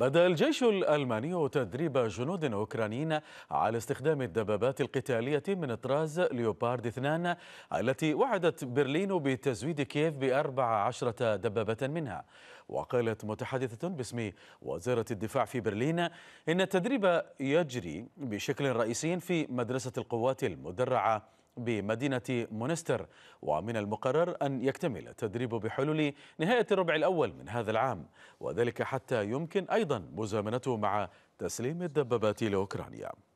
بدأ الجيش الألماني تدريب جنود أوكرانيين على استخدام الدبابات القتالية من طراز ليوبارد 2 التي وعدت برلين بتزويد كييف بأربع عشرة دبابة منها وقالت متحدثة باسم وزارة الدفاع في برلين إن التدريب يجري بشكل رئيسي في مدرسة القوات المدرعة بمدينة مونستر ومن المقرر أن يكتمل التدريب بحلول نهاية الربع الأول من هذا العام وذلك حتى يمكن أيضا مزامنته مع تسليم الدبابات لأوكرانيا